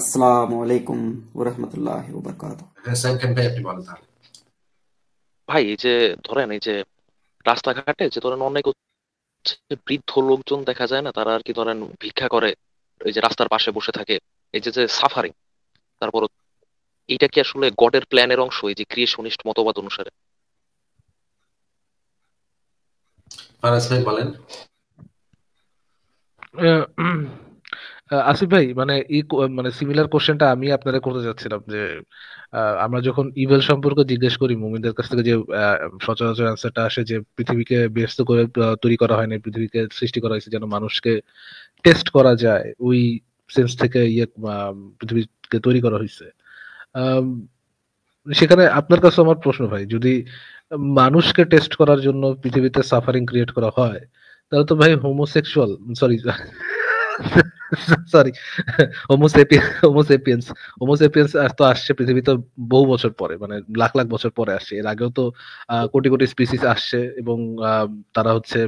আসসালামু আলাইকুম ওরহমতুল্লাহ ওবরকাত হ্যাঁ, ভাই এই যে ধরেন এই যে রাস্তাঘাটে যে ধরেন অনেক বৃদ্ধ লোকজন দেখা যায় না তারা আর কি ধরেন ভিক্ষা করে এই যে রাস্তার পাশে বসে থাকে এই যে যে সাফারিং তারপর এটা কি আসলে গডের প্ল্যানের অংশ এই যে ক্রিয়েশনিস্ট মতবাদ অনুসারে বলেন আসিফ ভাই মানে মানে সিমিলার কোশ্চেনটা আমি আপনারে করতে যাচ্ছিলাম যে আমরা যখন ইভেল সম্পর্কে জিজ্ঞেস করি মুমিনদের কাছ থেকে যে সচরাচর অ্যান্সারটা আসে যে পৃথিবীকে ব্যস্ত করে তৈরি করা হয়নি পৃথিবীকে সৃষ্টি করা হয়েছে যেন মানুষকে টেস্ট করা যায় ওই সেন্স থেকে ইয়ে পৃথিবীকে তৈরি করা হয়েছে সেখানে আপনার কাছে আমার প্রশ্ন ভাই যদি মানুষকে টেস্ট করার জন্য পৃথিবীতে সাফারিং ক্রিয়েট করা হয় তাহলে তো ভাই হোমোসেক্সুয়াল সরি সরি তো আসছে পৃথিবীতে বহু বছর পরে মানে লাখ লাখ বছর পরে আসছে এর আগেও তো কোটি কোটি স্পিসিস আসছে এবং তারা হচ্ছে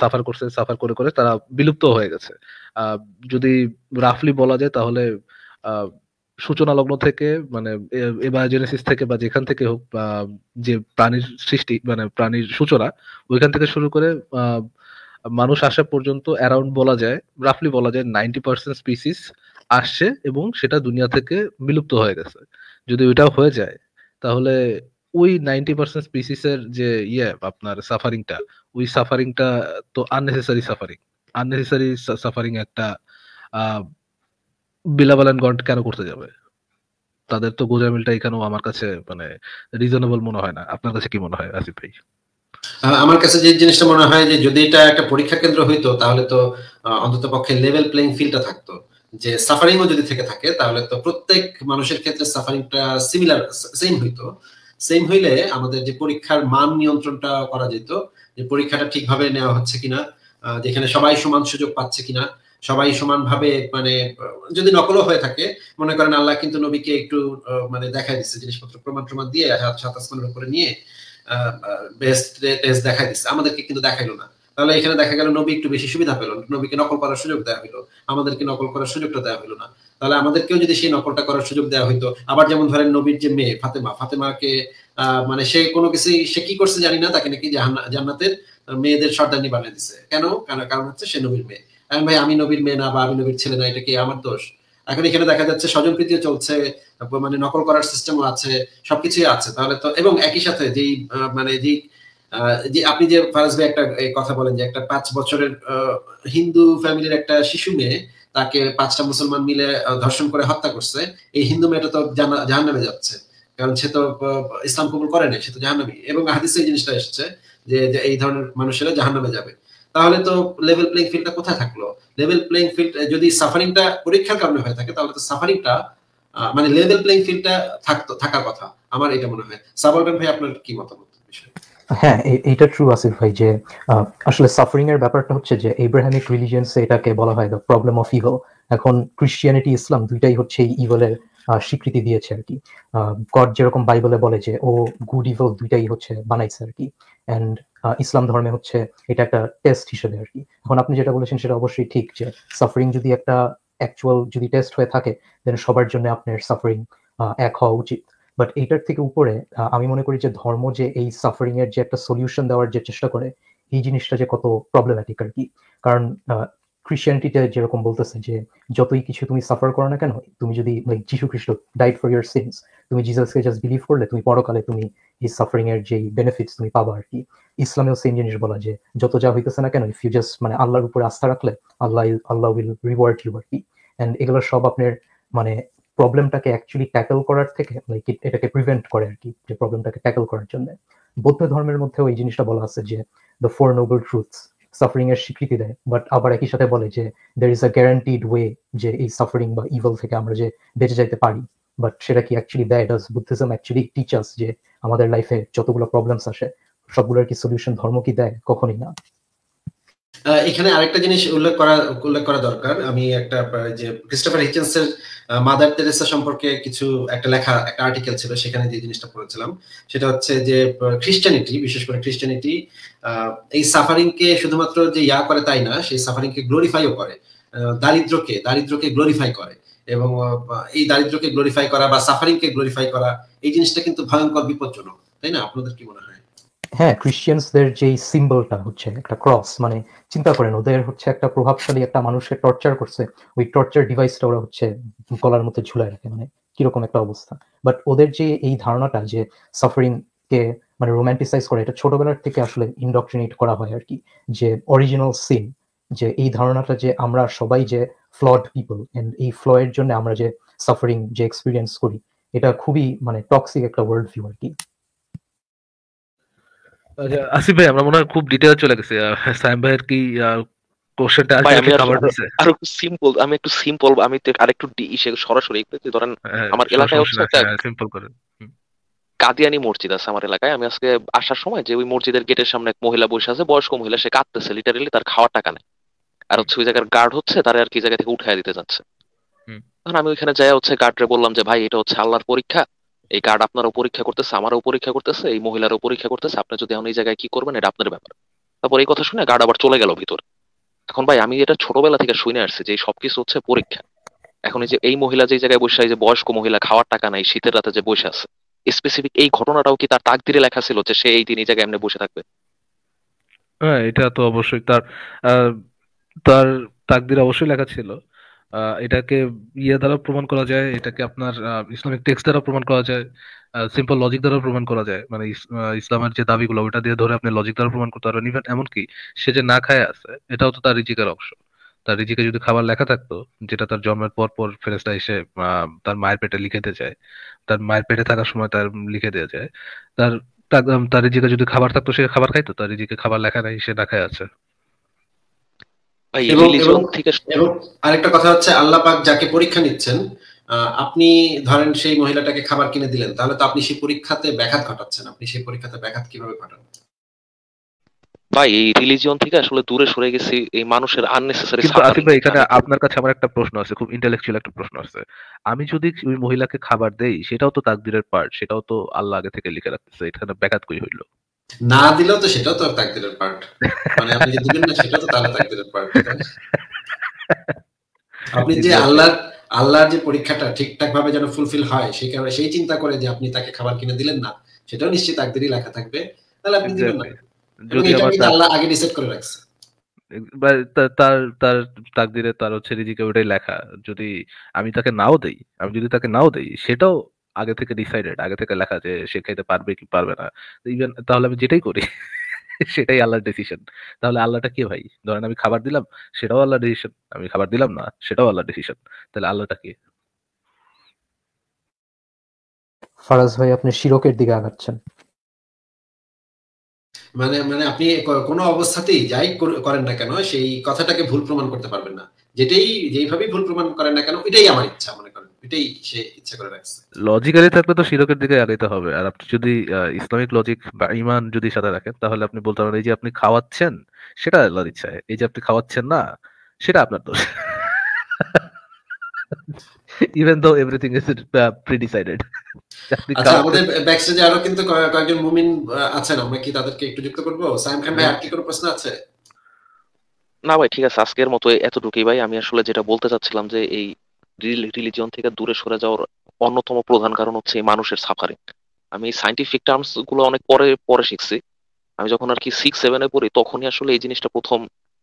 সাফার করছে সাফার করে করে তারা বিলুপ্ত হয়ে গেছে যদি রাফলি বলা যায় তাহলে সূচনা লগ্ন থেকে মানে এবায়োজেনেসিস থেকে বা যেখান থেকে হোক যে প্রাণীর সৃষ্টি মানে প্রাণীর সূচনা ওইখান থেকে শুরু করে আহ মানুষ আসা পর্যন্ত অ্যারাউন্ড বলা যায় রাফলি বলা যায় নাইনটি পার্সেন্ট স্পিসিস আসছে এবং সেটা দুনিয়া থেকে বিলুপ্ত হয়ে গেছে যদি ওইটাও হয়ে যায় তাহলে ওই নাইনটি পার্সেন্ট স্পিসিসের যে ইয়ে আপনার সাফারিংটা ওই সাফারিংটা তো আননেসেসারি সাফারিং আননেসেসারি সাফারিং একটা বিলাবালান অ্যান্ড কেন করতে যাবে তাদের তো গোজামিলটা এখানেও আমার কাছে মানে রিজনেবল মনে হয় না আপনার কাছে কি মনে হয় আসিফ ভাই আমার কাছে যে জিনিসটা মনে হয় যে যদি এটা একটা পরীক্ষা কেন্দ্র হইতো তাহলে তো অন্তত পক্ষে লেভেল প্লেইং ফিল্ডটা থাকতো যে সাফারিং যদি থেকে থাকে তাহলে তো প্রত্যেক মানুষের ক্ষেত্রে সাফারিংটা সিমিলার সেম হইতো সেম হইলে আমাদের যে পরীক্ষার মান নিয়ন্ত্রণটা করা যেত যে পরীক্ষাটা ঠিকভাবে নেওয়া হচ্ছে কিনা যেখানে সবাই সমান সুযোগ পাচ্ছে কিনা সবাই সমানভাবে মানে যদি নকলও হয়ে থাকে মনে করেন আল্লাহ কিন্তু নবীকে একটু মানে দেখা দিচ্ছে জিনিসপত্র প্রমাণ প্রমাণ দিয়ে সাতাশ পনেরো উপরে নিয়ে বেস্ট টেস্ট দেখাই দিচ্ছে আমাদেরকে কিন্তু দেখাইলো না তাহলে এখানে দেখা গেল নবী একটু বেশি সুবিধা পেল নবীকে নকল করার সুযোগ দেওয়া হলো আমাদেরকে নকল করার সুযোগটা দেওয়া হলো না তাহলে আমাদেরকেও যদি সেই নকলটা করার সুযোগ দেওয়া হইতো আবার যেমন ধরেন নবীর যে মেয়ে ফাতেমা ফাতেমাকে মানে সে কোনো কিছু সে কি করছে জানি না তাকে নাকি জান্নাতের মেয়েদের সর্দানি বানিয়ে দিছে কেন কারণ হচ্ছে সে নবীর মেয়ে ভাই আমি নবীর মেয়ে না বা আমি নবীর ছেলে না এটা কি আমার দোষ এখন এখানে দেখা যাচ্ছে প্রীতিও চলছে তারপর মানে নকল করার সিস্টেমও আছে সবকিছুই আছে তাহলে তো এবং একই সাথে যেই মানে যেই যে আপনি যে ফারাজ ভাই একটা কথা বলেন যে একটা পাঁচ বছরের হিন্দু ফ্যামিলির একটা শিশু মেয়ে তাকে পাঁচটা মুসলমান মিলে ধর্ষণ করে হত্যা করছে এই হিন্দু মেয়েটা তো জাহান নামে যাচ্ছে কারণ সে তো ইসলাম কবুল করে নাই সে তো নামে এবং হাদিসে এই জিনিসটা এসছে যে এই ধরনের মানুষেরা নামে যাবে তাহলে তো লেভেল প্লেইং ফিল্ডটা কোথায় থাকলো লেভেল প্লেইং ফিল্ড যদি সাফারিংটা পরীক্ষার কারণে হয়ে থাকে তাহলে তো সাফারিংটা মানে লেভেল প্লেইং ফিল্ডটা থাকতো থাকার কথা আমার এটা মনে হয় সাবলবেন ভাই আপনার কি মতামত হ্যাঁ এটা ট্রু আসিফ ভাই যে আসলে সাফারিং এর ব্যাপারটা হচ্ছে যে এব্রাহামিক রিলিজিয়ান্সে এটাকে বলা হয় দ্য প্রবলেম অফ ইভো এখন ক্রিশ্চিয়ানিটি ইসলাম দুইটাই হচ্ছে এই ইভলের স্বীকৃতি দিয়েছে আর কি গড যেরকম বাইবেলে বলে যে ও গুড ইভল দুইটাই হচ্ছে বানাইছে আর কি অ্যান্ড ইসলাম ধর্মে হচ্ছে এটা একটা টেস্ট হিসেবে আর কি এখন আপনি যেটা বলেছেন সেটা অবশ্যই ঠিক যে সাফারিং যদি একটা অ্যাকচুয়াল যদি টেস্ট হয়ে থাকে দেন সবার জন্য আপনার সাফারিং এক হওয়া উচিত বাট এইটার থেকে উপরে আমি মনে করি যে ধর্ম যে এই সাফারিং এর যে একটা সলিউশন দেওয়ার যে চেষ্টা করে এই জিনিসটা যে কত প্রবলেম্যাটিক আর কি কারণ ক্রিশ্চিয়ানিটিতে যেরকম বলতেছে যে যতই কিছু তুমি সাফার করো না কেন তুমি যদি লাইক যিশু খ্রিস্ট ডাইট ফর ইয়ার সিনস তুমি জিজাসকে জাস্ট বিলিভ করলে তুমি পরকালে তুমি এই সাফারিং এর যে বেনিফিটস তুমি পাবা আর কি ইসলামেও সেম জিনিস বলা যে যত যা হইতেছে না কেন ইফ ইউ জাস্ট মানে আল্লাহর উপরে আস্থা রাখলে আল্লাহ আল্লাহ উইল রিওয়ার্ড ইউ আর কি অ্যান্ড এগুলো সব আপনার মানে প্রবলেমটাকে অ্যাকচুয়ালি ট্যাকল করার থেকে লাইক এটাকে প্রিভেন্ট করে আর কি যে প্রবলেমটাকে ট্যাকল করার জন্য বৌদ্ধ ধর্মের মধ্যেও এই জিনিসটা বলা আছে যে the four noble truths suffering এর স্বীকৃতি দেয় বাট আবার একই সাথে বলে যে there is a guaranteed way যে এই সাফারিং বা ইভেল থেকে আমরা যে বেঁচে যাইতে পারি বাট সেটা কি অ্যাকচুয়ালি দেয় ডাজ বুদ্ধিজম অ্যাকচুয়ালি টিচার্স যে আমাদের লাইফে যতগুলো প্রবলেমস আসে সবগুলোর কি সলিউশন ধর্ম কি দেয় কখনই না এখানে আরেকটা জিনিস উল্লেখ করা উল্লেখ করা দরকার আমি একটা যে ক্রিস্টোফার এর মাদার তেরেসা সম্পর্কে কিছু একটা লেখা একটা আর্টিকেল ছিল সেখানে যে জিনিসটা পড়েছিলাম সেটা হচ্ছে যে খ্রিস্টানিটি বিশেষ করে খ্রিস্টানিটি এই কে শুধুমাত্র যে ইয়া করে তাই না সেই সাফারিং কে গ্লোরিফাইও করে দারিদ্রকে দারিদ্রকে গ্লোরিফাই করে এবং এই দারিদ্রকে গ্লোরিফাই করা বা সাফারিং কে গ্লোরিফাই করা এই জিনিসটা কিন্তু ভয়ঙ্কর বিপজ্জনক তাই না আপনাদের কি মনে হয় হ্যাঁ ক্রিশ্চিয়ানসদের যে সিম্বলটা হচ্ছে একটা ক্রস মানে চিন্তা করেন ওদের হচ্ছে একটা প্রভাবশালী একটা মানুষকে টর্চার করছে ওই টর্চার ডিভাইসটা ওরা হচ্ছে গলার মধ্যে ঝুলায় রাখে মানে কিরকম একটা অবস্থা বাট ওদের যে এই ধারণাটা যে সাফারিং কে মানে রোম্যান্টিসাইজ করে এটা ছোটবেলার থেকে আসলে ইন্ডক্ট্রিনেট করা হয় আর কি যে অরিজিনাল সিন যে এই ধারণাটা যে আমরা সবাই যে ফ্লড পিপল এন্ড এই ফ্ল এর জন্য আমরা যে সাফারিং যে এক্সপিরিয়েন্স করি এটা খুবই মানে টক্সিক একটা ওয়ার্ল্ড ভিউ আর কি আচ্ছা, আসিফ ভাই আমরা মনে হয় খুব ডিটেল চলে গেছে সাইম ভাইয়ের কি কোশ্চেনটা আর একটু সিম্পল আমি একটু সিম্পল আমি তো সরাসরি ধরেন হ্যাঁ, হ্যাঁ, আমার এলাকায় হচ্ছে সিম্পল হ্যাঁ, করে কাদিয়ানি মসজিদ আছে আমার এলাকায় আমি আজকে আসার সময় যে ওই মসজিদের গেটের সামনে এক মহিলা বসে আছে বয়স্ক মহিলা সে কাঁদতেছে লিটারেলি তার খাওয়ার টাকা নেই আর হচ্ছে ওই জায়গার গার্ড হচ্ছে তারা আর কি জায়গা থেকে উঠায় দিতে যাচ্ছে তখন আমি ওইখানে যাই হচ্ছে গার্ডরে বললাম যে ভাই এটা হচ্ছে আল্লাহর পরীক্ষা এই কার্ড আপনারও পরীক্ষা করতেছে আমারও পরীক্ষা করতেছে এই মহিলারও পরীক্ষা করতেছে আপনি যদি এখন এই জায়গায় কি করবেন এটা আপনার ব্যাপার তারপর এই কথা শুনে গার্ড আবার চলে গেল ভিতর এখন ভাই আমি এটা ছোটবেলা থেকে শুনে আসছি যে সবকিছু হচ্ছে পরীক্ষা এখন এই যে এই মহিলা যে জায়গায় বসে আছে বয়স্ক মহিলা খাওয়ার টাকা নাই শীতের রাতে যে বসে আছে স্পেসিফিক এই ঘটনাটাও কি তার তাক দিয়ে লেখা ছিল যে সে এই দিন এই জায়গায় এমনি বসে থাকবে হ্যাঁ এটা তো অবশ্যই তার তার তাকদির অবশ্যই লেখা ছিল এটাকে ইয়ে দ্বারা প্রমাণ করা যায় এটাকে আপনার ইসলামিক টেক্সট দ্বারা প্রমাণ করা যায় সিম্পল লজিক দ্বারা প্রমাণ করা যায় মানে ইসলামের যে দাবিগুলো ওটা দিয়ে ধরে আপনি লজিক দ্বারা প্রমাণ করতে পারবেন ইভেন এমনকি সে যে না খায় আছে এটাও তো তার রিজিকের অংশ তার রিজিকে যদি খাবার লেখা থাকতো যেটা তার জন্মের পর পর ফেরেস্তা এসে তার মায়ের পেটে লিখে দিয়ে যায় তার মায়ের পেটে থাকার সময় তার লিখে দিয়ে যায় তার তার রিজিকে যদি খাবার থাকতো সে খাবার খাইতো তার রিজিকে খাবার লেখা নাই সে না খায় আছে আরেকটা কথা হচ্ছে আল্লাহ পাক যাকে পরীক্ষা নিচ্ছেন আপনি ধরেন সেই মহিলাটাকে খাবার কিনে দিলেন তাহলে তো আপনি সেই পরীক্ষাতে ব্যাঘাত ঘটাচ্ছেন আপনি সেই পরীক্ষাতে ব্যাঘাত কিভাবে ঘটান ভাই এই রিলিজিয়ন থেকে আসলে দূরে সরে গেছি এই মানুষের আননেসেসারি কিন্তু আসিফ ভাই এখানে আপনার কাছে আমার একটা প্রশ্ন আছে খুব ইন্টেলেকচুয়াল একটা প্রশ্ন আছে আমি যদি ওই মহিলাকে খাবার দেই সেটাও তো তাকদিরের পার্ট সেটাও তো আল্লাহ আগে থেকে লিখে রাখতেছে এখানে ব্যাঘাত কই হইলো না দিলেও তো সেটাও তো তাকদিরের পার্ট মানে আপনি যে দিবেন না সেটাও তো তাহলে তাকদিরের পার্ট আপনি যে আল্লাহ আল্লাহর যে পরীক্ষাটা ঠিকঠাক ভাবে যেন ফুলফিল হয় সেই কারণে সেই চিন্তা করে যে আপনি তাকে খাবার কিনে দিলেন না সেটাও নিশ্চিত তাকদিরই লেখা থাকবে তাহলে আপনি দিবেন না যদি আল্লাহ আগে ডিসাইড করে রাখছে তার তার তাকদিরে তার হচ্ছে ওটাই লেখা যদি আমি তাকে নাও দেই আমি যদি তাকে নাও দেই সেটাও আগে থেকে ডিসাইডেড আগে থেকে লেখা যে সে খাইতে পারবে কি পারবে না ইভেন তাহলে আমি যেটাই করি সেটাই আল্লাহর ডিসিশন তাহলে আল্লাহটা কে ভাই ধরেন আমি খাবার দিলাম সেটাও আল্লাহর ডিসিশন আমি খাবার দিলাম না সেটাও আল্লাহর ডিসিশন তাহলে আল্লাহটা কে ফারাজ ভাই আপনি শিরকের দিকে আগাচ্ছেন মানে মানে আপনি কোনো অবস্থাতেই যাই করেন না কেন সেই কথাটাকে ভুল প্রমাণ করতে পারবেন না যেটাই যেইভাবেই ভুল প্রমাণ করেন না কেন এটাই আমার ইচ্ছা মনে করেন এটাই সে ইচ্ছা করে রাখছে লজিক্যালি থাকলে তো শিরকের দিকে আগাইতে হবে আর আপনি যদি ইসলামিক লজিক বা ইমান যদি সাথে রাখেন তাহলে আপনি বলতে পারেন এই যে আপনি খাওয়াচ্ছেন সেটা আল্লাহর এই যে আপনি খাওয়াচ্ছেন না সেটা আপনার দোষ ইভেন দো এভরিথিং ইজ প্রিডিসাইডেড আচ্ছা আমাদের ব্যাকস্টেজে আরো কিন্তু কয়েকজন মুমিন আছেন আমরা কি তাদেরকে একটু যুক্ত করব সাইম খান ভাই আর কি কোনো প্রশ্ন আছে না ভাই ঠিক আছে আজকের মতো এতটুকুই ভাই আমি আসলে যেটা বলতে চাচ্ছিলাম যে এই রিলিজিয়ন থেকে দূরে সরে যাওয়ার অন্যতম প্রধান কারণ হচ্ছে মানুষের সাফারিং আমি সাইন্টিফিক টার্মস গুলো অনেক পরে পরে শিখছি আমি যখন আর কি সিক্স সেভেনে পড়ি তখনই আসলে এই জিনিসটা প্রথম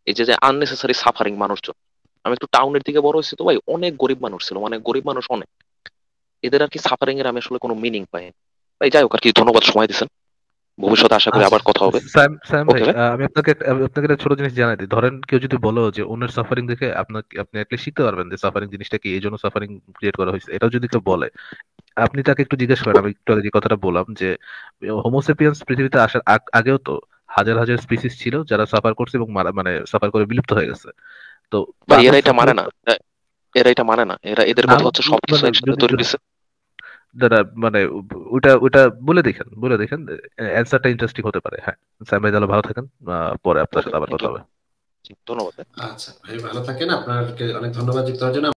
এই যে আননেসেসারি সাফারিং মানুষজন আমি একটু টাউনের দিকে বড় হয়েছি তো ভাই অনেক গরিব মানুষ ছিল মানে গরিব মানুষ অনেক এদের আর কি সাফারিং এর আমি আসলে কোনো মিনিং পাই তাই যাই হোক আর কি ধন্যবাদ সময় দিচ্ছেন ভবিষ্যতে আশা করি আবার আচ্ছা। কথা হবে স্যাম ভাই আমি আপনাকে আপনাকে একটা ছোট জিনিস জানাই দিই ধরেন কেউ যদি বলো যে অন্যের সাফারিং দেখে আপনাকে আপনি শিখতে পারবেন যে সাফারিং জিনিসটা কি এই জন্য সাফারিং ক্রিয়েট করা হয়েছে এটাও যদি কেউ বলে আপনি তাকে একটু জিজ্ঞেস করেন আমি একটু কথাটা বললাম যে হোমোসেপিয়ান্স পৃথিবীতে আসার আগেও তো হাজার হাজার স্পিসিস ছিল যারা সাফার করছে এবং মানে সাফার করে বিলুপ্ত হয়ে গেছে তো এরা এটা মানে না এরা এটা মানে না এরা এদের মধ্যে হচ্ছে কিছু মানে একসাথে তৈরি দাদা মানে ওটা ওটা বলে দেখেন বলে দেখেন অ্যান্সারটা ইন্টারেস্টিং হতে পারে হ্যাঁ ভালো থাকেন পরে আপনার সাথে আবার কথা হবে ধন্যবাদ আচ্ছা ভাই ভালো থাকেন আপনাকে অনেক ধন্যবাদ হওয়ার জন্য